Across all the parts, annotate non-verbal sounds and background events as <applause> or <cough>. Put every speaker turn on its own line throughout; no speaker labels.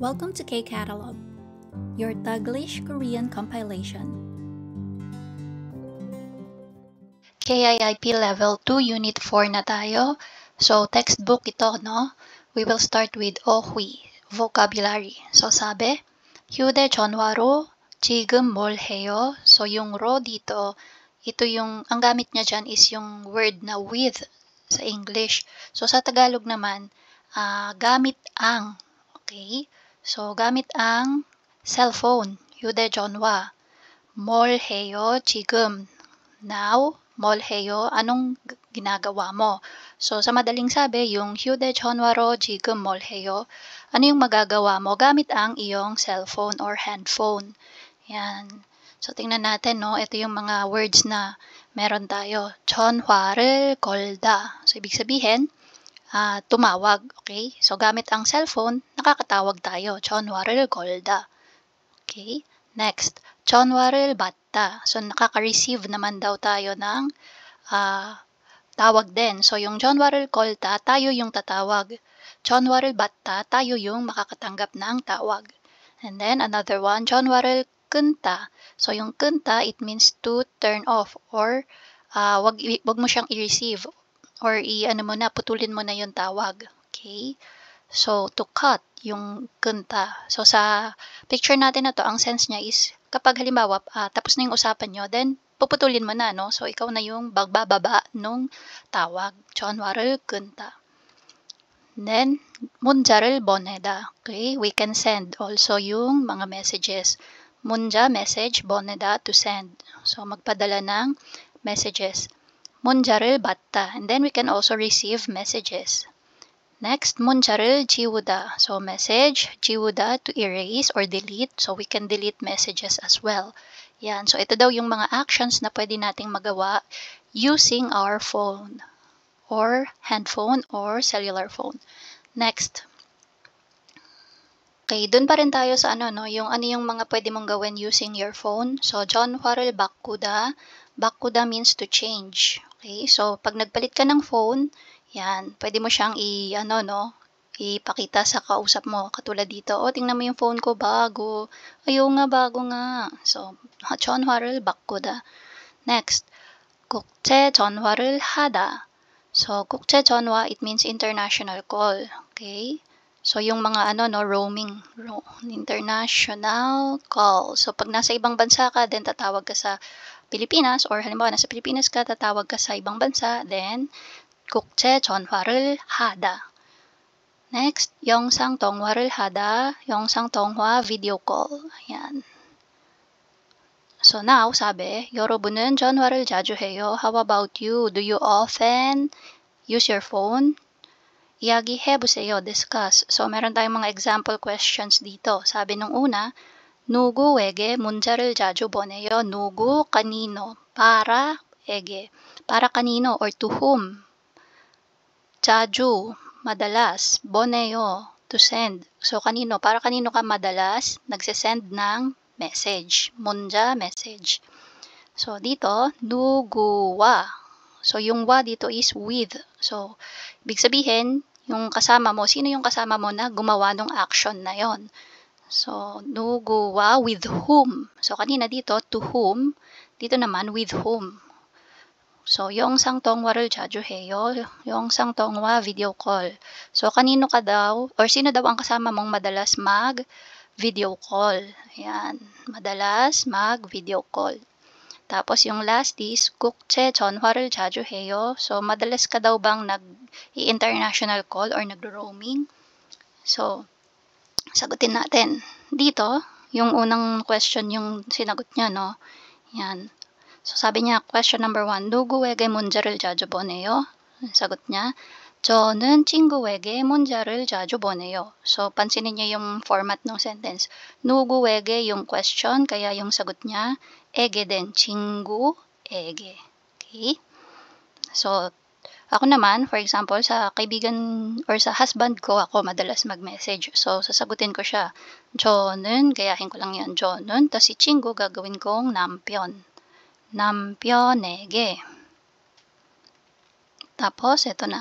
Welcome to K Catalog, your Taglish Korean compilation. KIIP Level 2 Unit 4 na tayo. So, textbook ito, no? We will start with ohui, vocabulary. So, sabi, 휴대전화로 chonwaro, 뭘 해요? So, yung ro dito, ito yung, ang gamit niya dyan is yung word na with sa English. So, sa Tagalog naman, uh, gamit ang, okay? So, gamit ang cellphone, 휴대전화. 뭘 해요 지금? Now, 뭘 해요? Anong ginagawa mo? So, sa madaling sabi, yung 휴대전화로 지금 뭘 해요? Ano yung magagawa mo gamit ang iyong cellphone or handphone? Yan. So, tingnan natin, no? Ito yung mga words na meron tayo. 전화를 걸다. So, ibig sabihin, uh, tumawag, okay? So, gamit ang cellphone, nakakatawag tayo. Chonwaril golda. Okay? Next, chonwaril batta. So, nakaka-receive naman daw tayo ng uh, tawag din. So, yung chonwaril Golda, tayo yung tatawag. Chonwaril batta, tayo yung makakatanggap ng tawag. And then, another one, chonwaril kunta. So, yung kunta, it means to turn off or uh, wag, wag mo siyang i-receive or i-ano mo na, putulin mo na yung tawag. Okay? So, to cut yung kunta. So, sa picture natin na to, ang sense niya is, kapag halimbawa, uh, tapos na yung usapan nyo, then, puputulin mo na, no? So, ikaw na yung bagbababa nung tawag. Chonwarul kunta. Then, munjarul boneda. Okay? We can send also yung mga messages. Munja message, boneda to send. So, magpadala ng messages. 문자를 받다. And then we can also receive messages. Next, 문자를 지우다. So message, 지우다 to erase or delete. So we can delete messages as well. Yan. So ito daw yung mga actions na pwede nating magawa using our phone or handphone or cellular phone. Next. Okay, dun pa rin tayo sa ano, no? Yung ano yung mga pwede mong gawin using your phone. So, John Huarel Bakuda. Bakuda means to change Okay, so pag nagpalit ka ng phone, yan, pwede mo siyang i, ano, no, ipakita sa kausap mo. Katulad dito, oh, tingnan mo yung phone ko, bago. Ayaw nga, bago nga. So, 전화를 바꾸다. Next, 국제 전화를 하다. So, 국제 전화, it means international call. Okay? So, yung mga ano, no, roaming, ro international call. So, pag nasa ibang bansa ka, then tatawag ka sa Pilipinas or halimbawa nasa Pilipinas ka, tatawag ka sa ibang bansa, then kukche chonhwarul hada. Next, yongsang tongwarul hada, yongsang tonghwa video call. Ayan. So now, sabi, 여러분은 전화를 Jaju 해요. How about you? Do you often use your phone? 이야기해보세요. Discuss. So, meron tayong mga example questions dito. Sabi nung una, 누구에게 문자를 자주 보내요? 누구, kanino, para에게, para kanino or to whom. 자주, madalas, boneyo, to send. So, kanino? Para kanino ka madalas nagsesend ng message. Munja message. So, dito, nuguwa. So, yung wa dito is with. So, ibig sabihin, yung kasama mo, sino yung kasama mo na gumawa ng action na yon So, nuguwa with whom. So, kanina dito, to whom. Dito naman, with whom. So, yung sangtongwa를 자주 해요. Yung sangtongwa, video call. So, kanino ka daw, or sino daw ang kasama mong madalas mag video call. Ayan. Madalas mag video call. Tapos yung last is, kukche 전화를 자주 해요. So, madalas ka daw bang nag-international call or nag-roaming? So, sagutin natin. Dito, yung unang question yung sinagot niya, no? Yan. So, sabi niya, question number one, 누구에게 문제를 자주 보내요? Sagot niya, chingu 친구에게 문제를 자주 보내요. So, pansinin niyo yung format ng sentence. 누구에게 yung question, kaya yung sagot niya, ege den chingu ege. Okay? So, ako naman, for example, sa kaibigan or sa husband ko, ako madalas mag-message. So, sasagutin ko siya, Jonun, gayahin ko lang yan, Jonun. Tapos si Chingo, gagawin kong nampyon. Nampyonege. Tapos, ito na.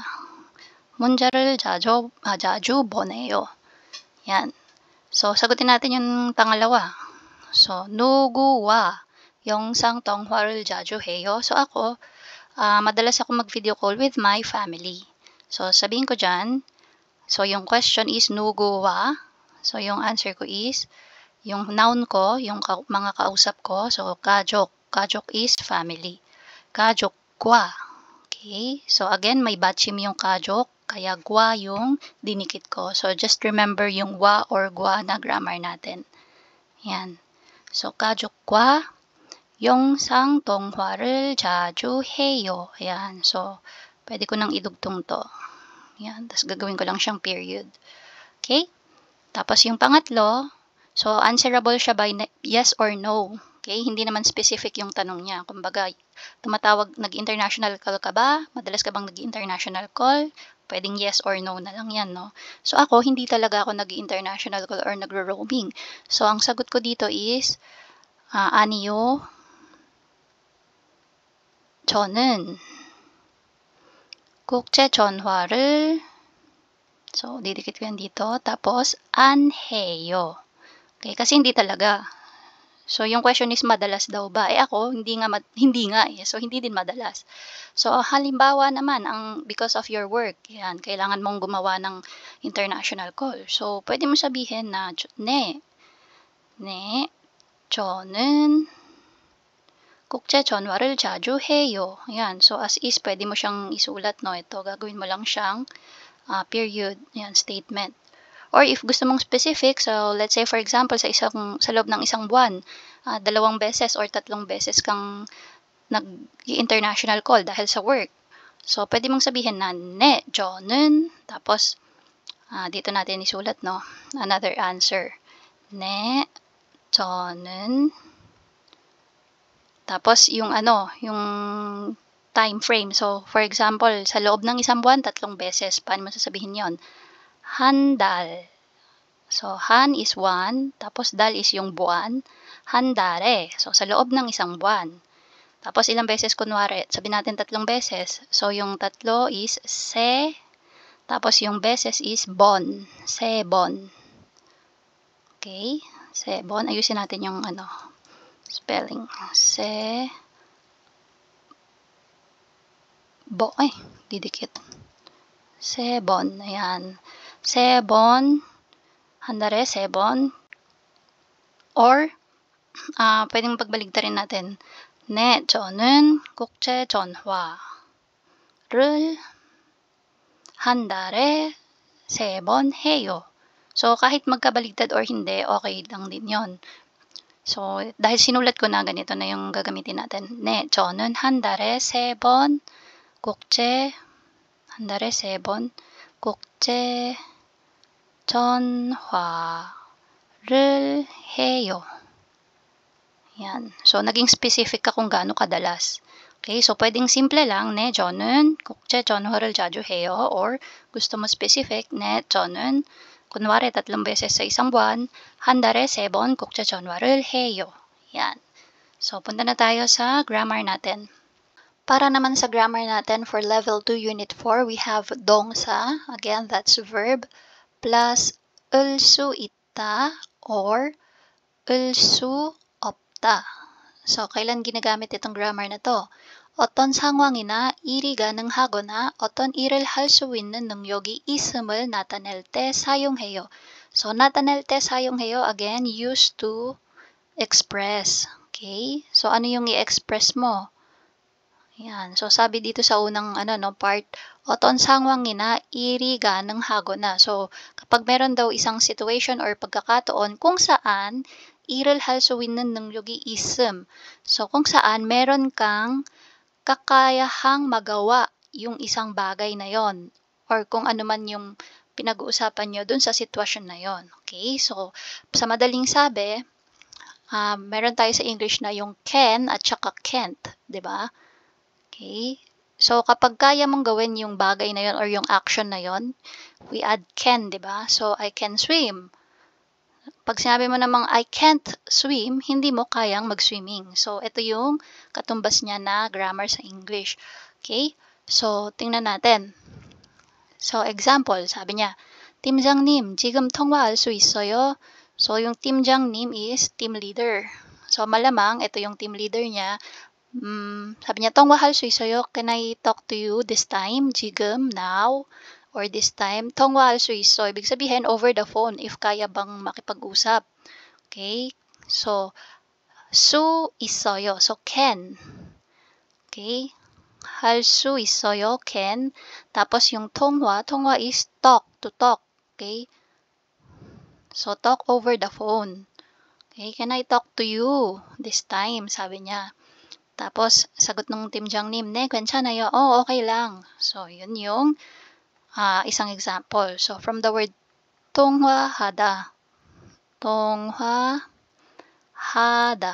Munjaril jajo, ah, jaju boneo. Yan. So, sagutin natin yung pangalawa. So, nuguwa. Yung sang tonghuarul jaju heyo. So, ako, uh, madalas ako mag-video call with my family. So, sabihin ko dyan, so yung question is, nugo wa? So, yung answer ko is, yung noun ko, yung ka mga kausap ko, so kajok. Kajok is family. Kajok kwa. Okay, so again, may batchim yung kajok, kaya gwa yung dinikit ko. So, just remember yung wa or gwa na grammar natin. Yan. So, kajok gwa, 영상 통화를 자주 해요. Ayan. So, pwede ko nang idugtong to. Ayan. Tapos gagawin ko lang siyang period. Okay? Tapos yung pangatlo, so answerable siya by yes or no. Okay? Hindi naman specific yung tanong niya. Kumbaga, tumatawag, nag-international call ka ba? Madalas ka bang nag-international call? pwedeng yes or no na lang yan, no? So ako, hindi talaga ako nag-international call or nagro-roaming. So ang sagot ko dito is, uh, ah, aniyo, 저는 국제 전화를 so didikit ko yan dito tapos anheyo. Okay, kasi hindi talaga. So yung question is madalas daw ba? Eh ako hindi nga hindi nga eh. So hindi din madalas. So halimbawa naman ang because of your work, yan kailangan mong gumawa ng international call. So pwede mo sabihin na ne ne 저는 국제 전화를 자주 해요. Yan. So, as is, pwede mo siyang isulat, no? Ito, gagawin mo lang siyang uh, period, yan, statement. Or if gusto mong specific, so let's say for example, sa, isang, sa loob ng isang buwan, uh, dalawang beses or tatlong beses kang nag-international call dahil sa work. So, pwede mong sabihin na ne, 저는, tapos, uh, dito natin isulat, no? Another answer. Ne, 저는, tapos, yung ano, yung time frame. So, for example, sa loob ng isang buwan, tatlong beses. Paano mo sasabihin yon Handal. So, han is one, tapos dal is yung buwan, handare. So, sa loob ng isang buwan. Tapos, ilang beses kunwari? Sabihin natin tatlong beses. So, yung tatlo is se, tapos yung beses is bon, sebon. Okay? Se, Sebon. Ayusin natin yung ano, spelling se bo ay eh, didikit sebon ayan sebon handare sebon or uh, pwedeng rin natin ne 저는 국제 전화를 한 handare 세번 So, kahit magkabaligtad or hindi, okay lang din yon. So, dahil sinulat ko na ganito na yung gagamitin natin. Ne, 저는 한 달에 세번 국제 한 달에 세번 국제 전화를 해요. Yan. So, naging specific ka kung gaano kadalas. Okay, so pwedeng simple lang, ne, 저는 국제 전화를 자주 해요 or gusto mo specific, ne, 저는 kunwari tatlong beses sa isang buwan, 한달에 세번 국제 전화를 해요. Yan. So, punta na tayo sa grammar natin. Para naman sa grammar natin for level 2 unit 4, we have dongsa, again that's verb, plus ul ita or ul opta. So, kailan ginagamit itong grammar na to? 어떤 상황이나 일이 가능하거나 어떤 일을 할 수 있는 능력이 있음을 나타낼 때 사용해요. So 나타낼 때 사용해요. Again, used to express. Okay? So ano yung i-express mo? Yan. So, sabi dito sa unang ano, no, part, oton sangwangina iriga ng hagona. So, kapag meron daw isang situation or pagkakataon kung saan iral halsuwinan ng yogi ism. So, kung saan meron kang kakayahang magawa yung isang bagay na yon or kung ano man yung pinag-uusapan nyo dun sa sitwasyon na yon. Okay? So, sa madaling sabi, uh, meron tayo sa English na yung can at saka can't. ba? Diba? Okay? So, kapag kaya mong gawin yung bagay na yon or yung action na yon, we add can, ba? Diba? So, I can swim pag sinabi mo namang I can't swim, hindi mo kayang mag-swimming. So, ito yung katumbas niya na grammar sa English. Okay? So, tingnan natin. So, example, sabi niya, 팀장님, tongwa 통화할 수 있어요? So, yung 팀장님 is team leader. So, malamang, ito yung team leader niya. Mm, sabi niya, tongwa 통화할 수 있어요? Can I talk to you this time? 지금, now? or this time, tongwa 수 있어. Ibig sabihin, over the phone, if kaya bang makipag-usap. Okay? So, 수 있어요. So, can. Okay? 할수 있어요. Can. Tapos, yung tongwa, tongwa is talk, to talk. Okay? So, talk over the phone. Okay? Can I talk to you this time? Sabi niya. Tapos, sagot ng Team Jang Nim, ne, 괜찮아요. Oh, okay lang. So, yun yung uh, isang example. So, from the word tonghua hada. Tonghua hada.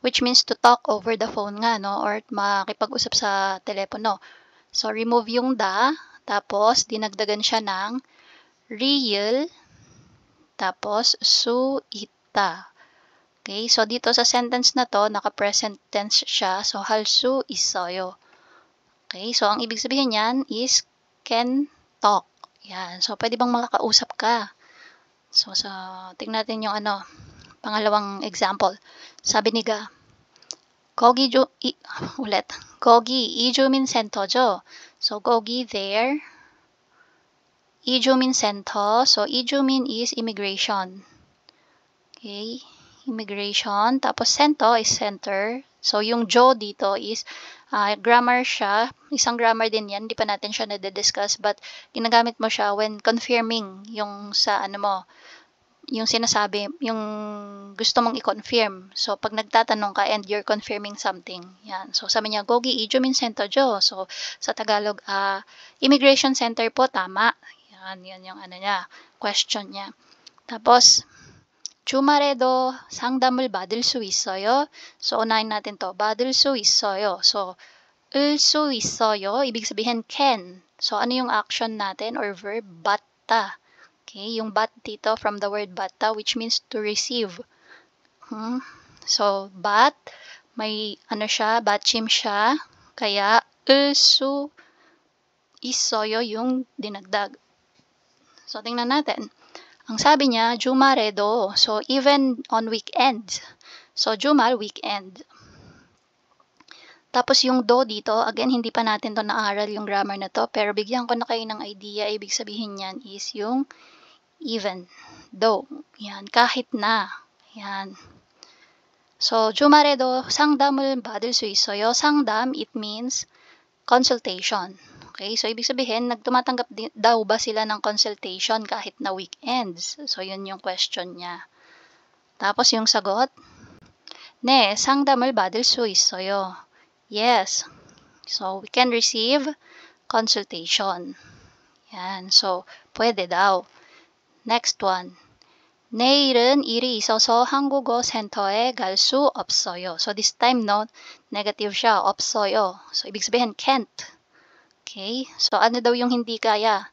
Which means to talk over the phone nga, no? Or makipag-usap sa telepono. So, remove yung da. Tapos, dinagdagan siya ng real. Tapos, suita. Okay? So, dito sa sentence na to, naka-present tense siya. So, halsu isoyo. Okay? So, ang ibig sabihin niyan is can talk. Yan. So, pwede bang makakausap ka? So, so tingnan natin yung ano, pangalawang example. Sabi ni Ga, Kogi jo, i, <laughs> ulit, Kogi, min sento jo. So, Kogi there, min sento. So, min is immigration. Okay, immigration. Tapos, sento is center. So, yung jo dito is Uh, grammar siya, isang grammar din yan, hindi pa natin siya nade-discuss, but ginagamit mo siya when confirming yung sa ano mo, yung sinasabi, yung gusto mong i-confirm. So, pag nagtatanong ka and you're confirming something, yan. So, sabi niya, Gogi, ijumin sento jo. So, sa Tagalog, uh, immigration center po, tama. Yan, yan yung ano niya, question niya. Tapos, Chumaredo 상담을 받을 수 있어요. So, unahin natin to. 받을 su 있어요. So, 을수 있어요. Ibig sabihin, can. So, ano yung action natin or verb? Batta. Okay, yung bat dito from the word batta which means to receive. Hmm? So, bat, may ano siya, batchim siya. Kaya, ilsu isoyo yung dinagdag. So, tingnan natin. Ang sabi niya, Jumaredo. So, even on weekends. So, Jumar, weekend. Tapos yung do dito, again, hindi pa natin to naaral yung grammar na to, pero bigyan ko na kayo ng idea. Ibig sabihin niyan is yung even, do. Yan, kahit na. Yan. So, Jumaredo, sangdam mo badal suisoyo. Sangdam, it means consultation. Okay, so ibig sabihin, nagtumatanggap din, daw ba sila ng consultation kahit na weekends? So yun yung question niya. Tapos yung sagot, Ne, 상담을 받을 수 있어요. Yes. So we can receive consultation. Yan. So pwede daw. Next one. 내일은 일이 있어서 한국어 센터에 갈수 없어요. So this time no, negative siya, 없어요. So ibig sabihin can't. Okay? So, ano daw yung hindi kaya?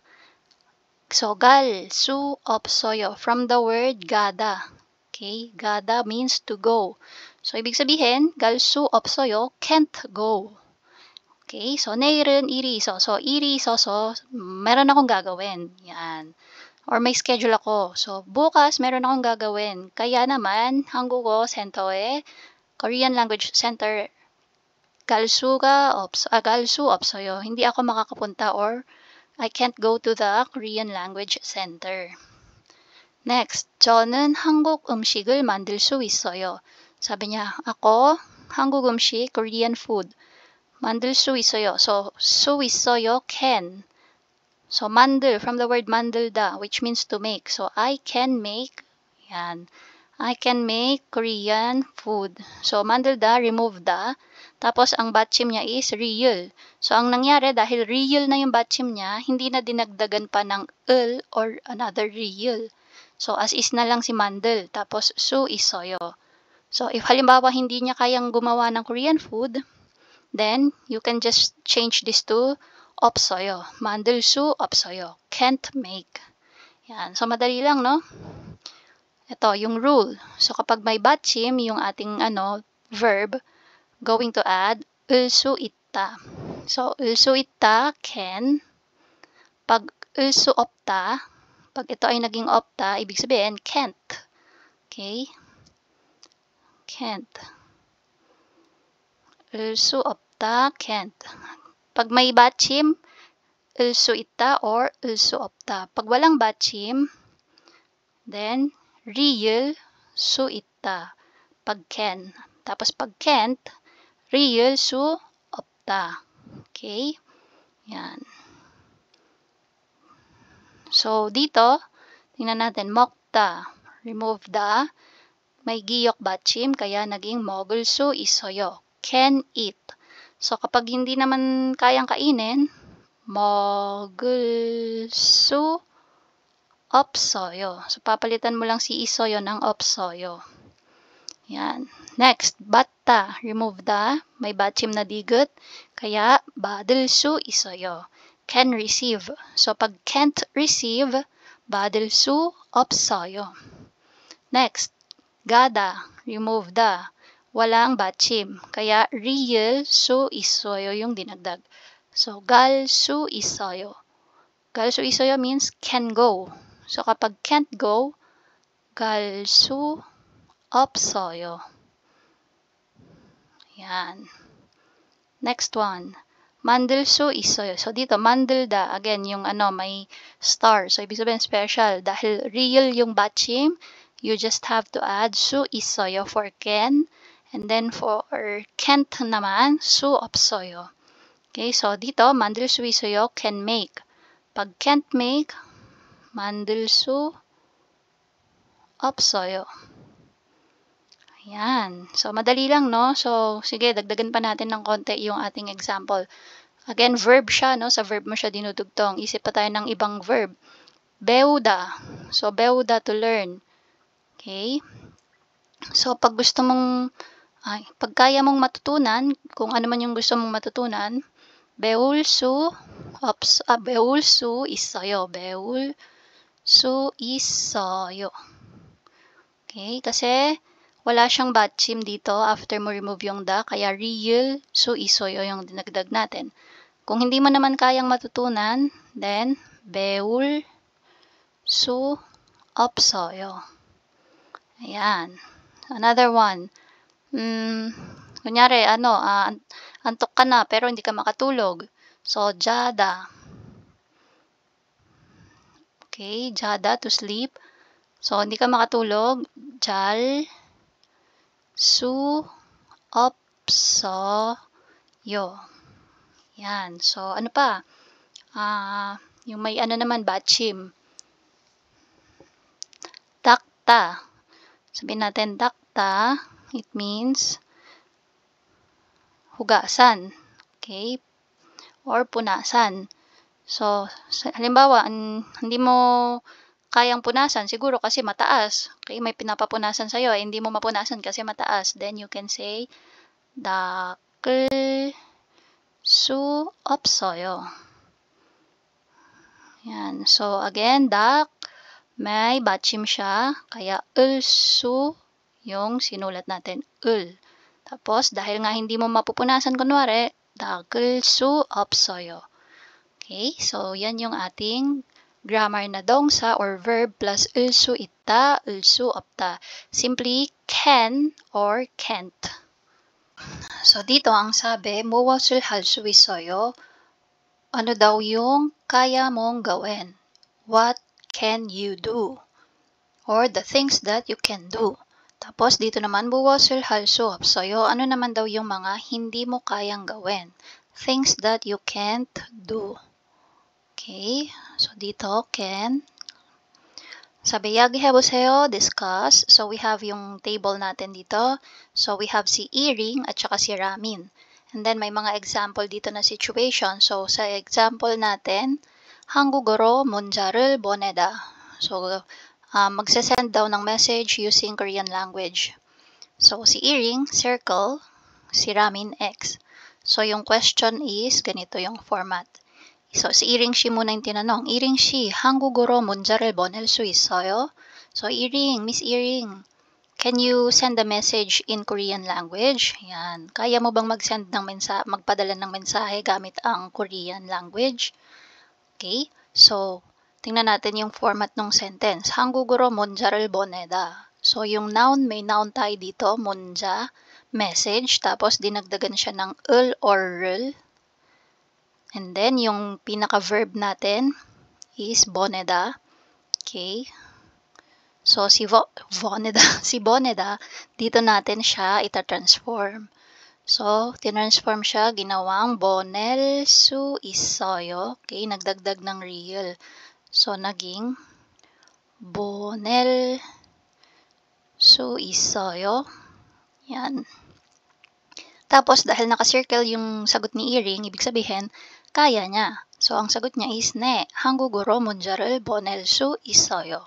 So, gal, su, opsoyo. From the word gada. Okay? Gada means to go. So, ibig sabihin, gal, su, soyo, can't go. Okay? So, neiren, iriso. So, iri, so, meron akong gagawin. Yan. Or may schedule ako. So, bukas, meron akong gagawin. Kaya naman, hanggo Hangugo Sentoe, eh, Korean Language Center kalsuga opso, uh, ah, kalsu opsoyo. Hindi ako makakapunta or I can't go to the Korean Language Center. Next, 저는 한국 음식을 만들 수 있어요. Sabi niya, ako, 한국 음식, Korean food. 만들 수 있어요. So, 수 있어요, can. So, mandel, from the word mandelda, which means to make. So, I can make, yan. I can make Korean food. So, mandelda, remove da. Tapos, ang batchim niya is real. So, ang nangyari, dahil real na yung batchim niya, hindi na dinagdagan pa ng el or another real. So, as is na lang si Mandel. Tapos, su is soyo. So, if halimbawa hindi niya kayang gumawa ng Korean food, then you can just change this to opsoyo. Mandel su opsoyo. Can't make. Yan. So, madali lang, no? Ito, yung rule. So, kapag may batchim, yung ating ano, verb, going to add also itta. So, also itta can, pag also opta, pag ito ay naging opta, ibig sabihin can't. Okay? Can't. Also opta, can't. Pag may batchim, also ita or also opta. Pag walang batchim, then real, so ita. Pag can. Tapos pag can't, real su opta. Okay? Yan. So, dito, tingnan natin, mokta. Remove the, may giyok batchim, kaya naging mogul su isoyo. Can eat. So, kapag hindi naman kayang kainin, mogul su opsoyo. So, papalitan mo lang si isoyo ng opsoyo. Yan. Next, batta. Remove the. May batchim na digot. Kaya, badilsu isoyo. Can receive. So, pag can't receive, badilsu opsoyo. Next, gada. Remove the. Walang batchim. Kaya, real su isoyo yung dinagdag. So, gal su isoyo. Gal su isoyo means can go. So, kapag can't go, gal su opsoyo. Yan. Next one. Mandel so isoy. So, dito, mandel Again, yung ano, may star. So, ibig sabihin special. Dahil real yung batchim, you just have to add su isoyo for ken. And then for kent naman, su opsoyo. Okay, so dito, mandel su isoyo can make. Pag can't make, mandel su opsoyo. Ayan. So, madali lang, no? So, sige, dagdagan pa natin ng konti yung ating example. Again, verb siya, no? Sa verb mo siya dinudugtong. Isip pa tayo ng ibang verb. Beuda. So, beuda to learn. Okay? So, pag gusto mong, ay, pag kaya mong matutunan, kung ano man yung gusto mong matutunan, beulsu, ops, ah, beulsu is sa'yo. Beulsu is sa'yo. Okay? Kasi, wala siyang batchim dito after mo remove yung da, kaya real riyul suisoyo yung dinagdag natin. Kung hindi mo naman kayang matutunan, then beul so opsoyo. Ayan. Another one. Mm, kunyari, ano, uh, antok ka na pero hindi ka makatulog. So, jada. Okay, jada to sleep. So, hindi ka makatulog. Jal. Jal su op so yo. Yan. So, ano pa? uh, yung may ano naman, batchim. Takta. Sabihin natin, takta, it means hugasan. Okay? Or punasan. So, halimbawa, hindi mo kayang punasan, siguro kasi mataas. Okay, may pinapapunasan sa'yo, eh. hindi mo mapunasan kasi mataas. Then you can say, dakl su opsoyo. Yan. So, again, dak, may batchim siya, kaya ul su yung sinulat natin, ul. Tapos, dahil nga hindi mo mapupunasan, kunwari, dakl su opsoyo. Okay, so yan yung ating grammar na dongsa or verb plus ulsu itta, ulsu apta. Simply can or can't. So dito ang sabi, muwasul halsuwi soyo. Ano daw yung kaya mong gawin? What can you do? Or the things that you can do. Tapos dito naman, buwasul halsuap soyo. Ano naman daw yung mga hindi mo kayang gawin? Things that you can't do. Okay, So, dito, can. Sabi, yagi hebuseyo, discuss. So, we have yung table natin dito. So, we have si Iring at saka si Ramin. And then, may mga example dito na situation. So, sa example natin, 한국어로 문자를 보내다. So, uh, ah, magsasend daw ng message using Korean language. So, si Iring, circle. Si Ramin, X. So, yung question is, ganito yung format. So, si Iringshi muna yung tinanong. Iringshi, 한국어로 문자를 보낼 수 있어요? So, Iring, Miss Iring, can you send a message in Korean language? Yan. Kaya mo bang mag-send ng mensa magpadala ng mensahe gamit ang Korean language? Okay. So, tingnan natin yung format ng sentence. 한국어로 문자를 보내다. So, yung noun, may noun tayo dito, munja, message, tapos dinagdagan siya ng el or rel And then, yung pinaka-verb natin is boneda. Okay? So, si Vo Voneda, <laughs> si Boneda, dito natin siya ita-transform. So, tinransform siya, ginawang Bonel su isoyo. Okay, nagdagdag ng real. So, naging Bonel su isoyo. Yan. Tapos, dahil naka-circle yung sagot ni earring, ibig sabihin, kaya niya. So, ang sagot niya is ne. Hangguguro munjarul bonel su isoyo.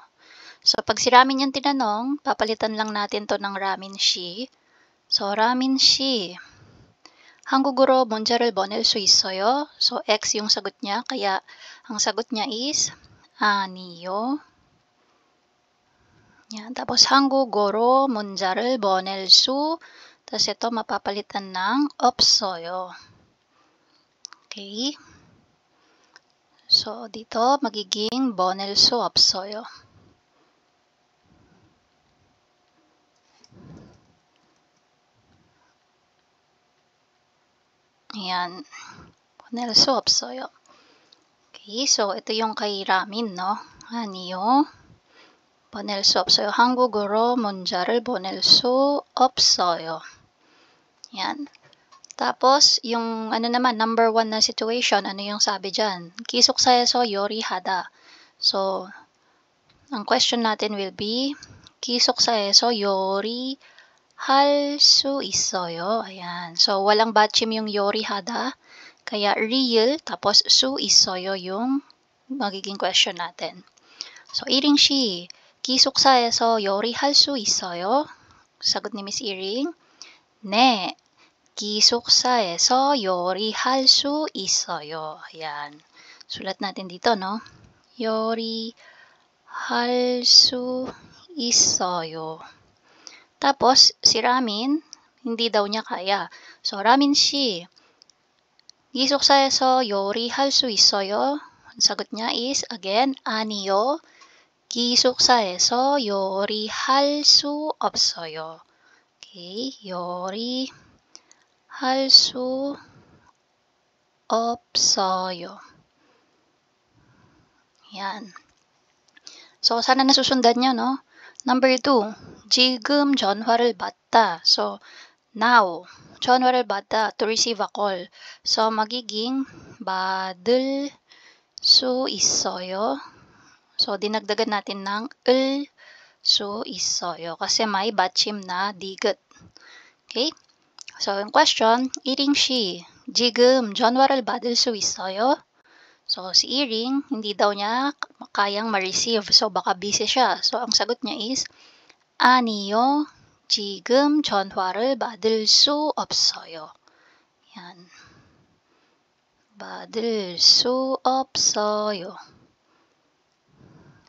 So, pag si Ramin yung tinanong, papalitan lang natin to ng Ramin shi. So, Ramin shi. Hangguguro munjarul bonel su isoyo. So, X yung sagot niya. Kaya, ang sagot niya is aniyo. Yan. Tapos, hangguguro munjarul bonel su. Tapos, ito mapapalitan ng opsoyo. Okay. So, dito magiging Bonnell soapsoil. Ayan. Bonnell soapsoil. Okay, so ito yung kay Ramin, no? Aniyo. Bonnell soapsoil. Hanguguro monjal Bonnell soapsoil. Ayan. Tapos, yung ano naman, number one na situation, ano yung sabi dyan? Kisukseso yori hada. So, ang question natin will be, kisukseso yori halsu isoyo. Ayan. So, walang batchim yung yori hada. Kaya real, tapos su isoyo yung magiging question natin. So, iring shi, kisukseso yori halsu isoyo. Sagot ni Miss Iring, ne, Kisuksaeso yorihalsu isoyo. Ayan. Sulat natin dito, no? Yori halsu isoyo. Tapos, si Ramin, hindi daw niya kaya. So, Ramin si. Kisuksaeso yori halsu isoyo. Ang sagot niya is, again, aniyo. Kisuksaeso yori halsu opsoyo. Okay, yori halsu also opsoyo. Yan. So, sana nasusundan nyo, no? Number two, 지금 전화를 받다. So, now, 전화를 받다, to receive a call. So, magiging 받을 수 있어요. So, dinagdagan natin ng 을수 있어요. Kasi may batchim na diget. Okay? So, in question, eating she. 지금 전화를 받을 수 있어요? So, si Earing, hindi daw niya kayang ma-receive. So, baka busy siya. So, ang sagot niya is, 아니요, 지금 전화를 받을 su 없어요. Yan. 받을 su 없어요.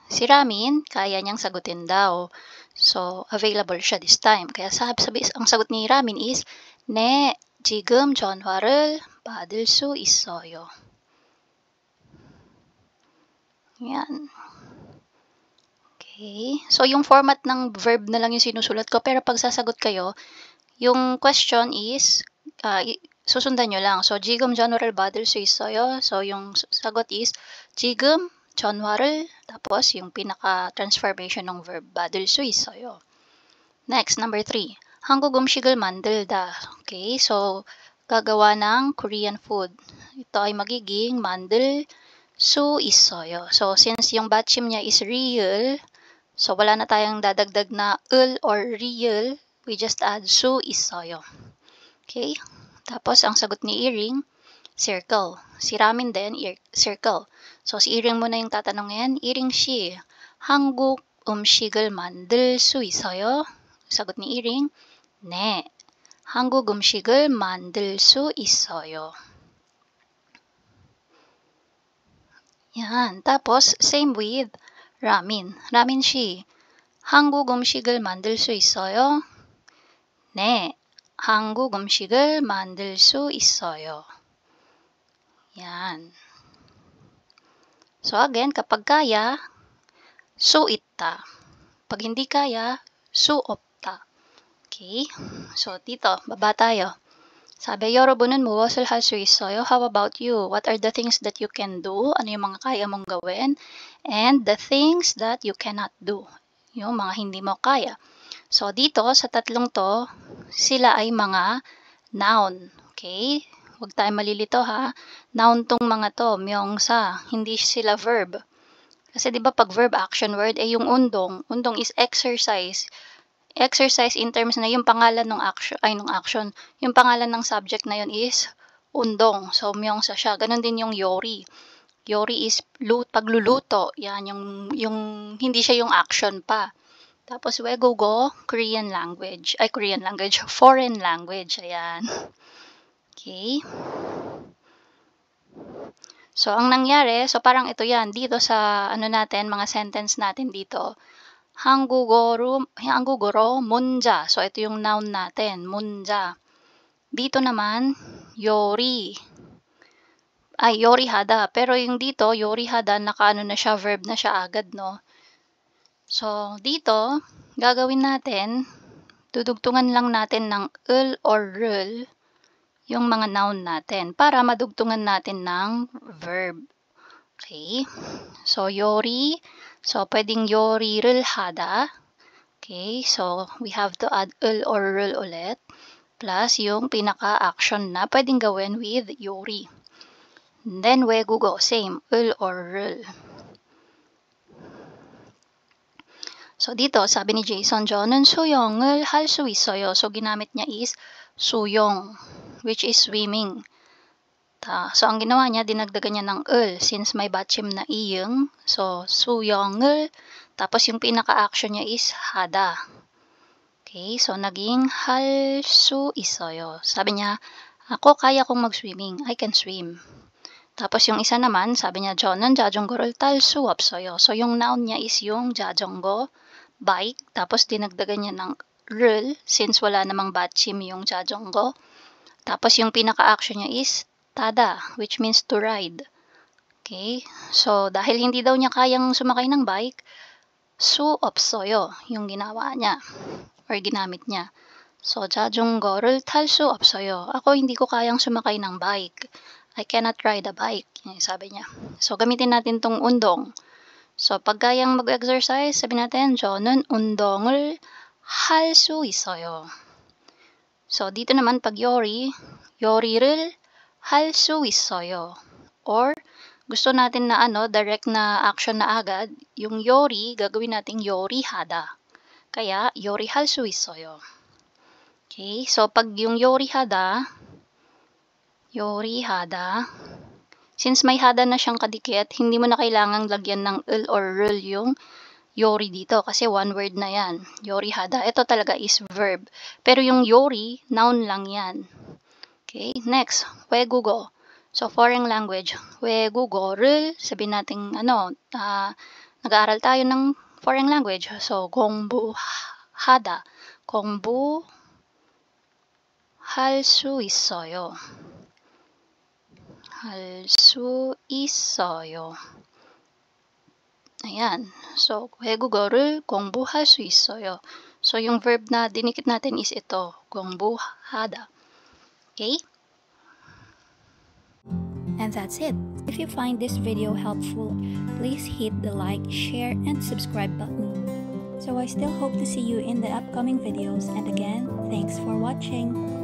Si Ramin, kaya niyang sagutin daw. So, available siya this time. Kaya sabi, sabi, ang sagot ni Ramin is, 네, 지금 전화를 받을 수 있어요. Yan. Okay. So, yung format ng verb na lang yung sinusulat ko. Pero pag sasagot kayo, yung question is, uh, susundan nyo lang. So, 지금 전화를 받을 수 있어요. So, yung sagot is, 지금 전화를, tapos yung pinaka-transformation ng verb, 받을 수 있어요. Next, number three. 한국 음식을 만들다. Okay, so gagawa ng Korean food. Ito ay magiging mandel su isoyo. So since yung batchim niya is real, so wala na tayong dadagdag na ul or real, we just add su isoyo. Okay? Tapos ang sagot ni Earring, circle. Si Ramin din, ear, circle. So si Earring muna yung tatanungin. Earring si, 한국 음식을 만들 수 있어요? Sagot ni Iring, 네, 한국 음식을 만들 수 있어요. Yan. Tapos, same with ramen. Ramen 씨, 한국 음식을 만들 수 있어요? 네, 한국 음식을 만들 수 있어요. Yan. So again, kapag kaya, su ita. Pag hindi kaya, su op. Okay. So, dito, baba tayo. Sabi, yorobunun mo, wasol hasuisoyo. How about you? What are the things that you can do? Ano yung mga kaya mong gawin? And the things that you cannot do. Yung mga hindi mo kaya. So, dito, sa tatlong to, sila ay mga noun. Okay? Huwag tayo malilito ha. Noun tong mga to, myongsa. Hindi sila verb. Kasi 'di ba pag verb action word eh, yung undong, undong is exercise exercise in terms na yung pangalan ng action, ay ng action, yung pangalan ng subject na yun is undong, so myong sa siya. Ganon din yung yori. Yori is lut, pagluluto. Yan, yung, yung, hindi siya yung action pa. Tapos, go, Korean language. Ay, Korean language. <laughs> Foreign language. Ayan. Okay. So, ang nangyari, so parang ito yan, dito sa ano natin, mga sentence natin dito, Hanggugoro, hanggugoro munja. So, ito yung noun natin, munja. Dito naman, yori. Ay, yori hada. Pero yung dito, yori hada, nakaano na siya, verb na siya agad, no? So, dito, gagawin natin, dudugtungan lang natin ng ul or rul yung mga noun natin para madugtungan natin ng verb. Okay? So, yori, So, pwedeng yori를 하다. Okay, so we have to add ul or rul ulit. Plus, yung pinaka-action na pwedeng gawin with yori. And then, we go same, ul or rul. So, dito, sabi ni Jason, John, nun suyong, 수영을 hal 수 있어요. So, ginamit niya is suyong, which is swimming. Ta. So, ang ginawa niya, dinagdagan niya ng eul since may batchim na iyeng. So, suyongul. Tapos, yung pinaka-action niya is hada. Okay, so naging Hal Su isoyo. Sabi niya, ako kaya kong mag-swimming. I can swim. Tapos yung isa naman, sabi niya, Jonan, Jajonggol, tal, Su soyo. So yung noun niya is yung Jajonggo, bike. Tapos dinagdagan niya ng rl, since wala namang batchim yung Jajonggo. Tapos yung pinaka-action niya is tada, which means to ride. Okay? So, dahil hindi daw niya kayang sumakay ng bike, su opsoyo yung ginawa niya or ginamit niya. So, jajong gorul tal su opsoyo. Ako hindi ko kayang sumakay ng bike. I cannot ride a bike, sabi niya. So, gamitin natin tong undong. So, pag kayang mag-exercise, sabi natin, jonon undongul hal su isoyo. So, dito naman, pag yori, yori yoriril, hal halsui soyo. Or, gusto natin na ano, direct na action na agad, yung yori, gagawin nating yori hada. Kaya, yori hal halsui soyo. Okay, so pag yung yori hada, yori hada, since may hada na siyang kadikit, hindi mo na kailangang lagyan ng l or rl yung yori dito kasi one word na yan. Yori hada. Ito talaga is verb. Pero yung yori, noun lang yan. Okay, next, we Google. So, foreign language, we Google. sabihin natin, ano, uh, nag-aaral tayo ng foreign language. So, Gongbu Hada, Gongbu Halsu Isoyo. Halsu Isoyo. Ayan. So, we Wegugo를 공부할 수 있어요. So, yung verb na dinikit natin is ito, 공부하다. okay and that's it if you find this video helpful please hit the like share and subscribe button so i still hope to see you in the upcoming videos and again thanks for watching